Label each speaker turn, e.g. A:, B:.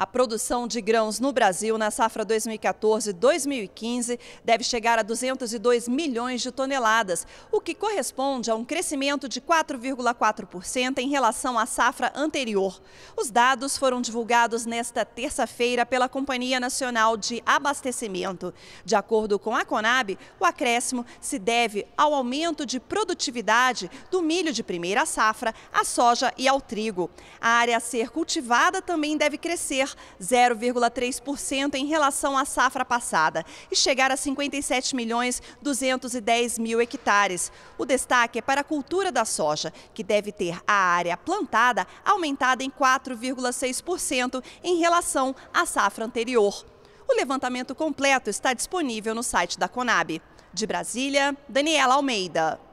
A: A produção de grãos no Brasil na safra 2014-2015 deve chegar a 202 milhões de toneladas, o que corresponde a um crescimento de 4,4% em relação à safra anterior. Os dados foram divulgados nesta terça-feira pela Companhia Nacional de Abastecimento. De acordo com a Conab, o acréscimo se deve ao aumento de produtividade do milho de primeira safra, à soja e ao trigo. A área a ser cultivada também deve crescer crescer 0,3% em relação à safra passada e chegar a 57 milhões 210 mil hectares. O destaque é para a cultura da soja, que deve ter a área plantada aumentada em 4,6% em relação à safra anterior. O levantamento completo está disponível no site da Conab. De Brasília, Daniela Almeida.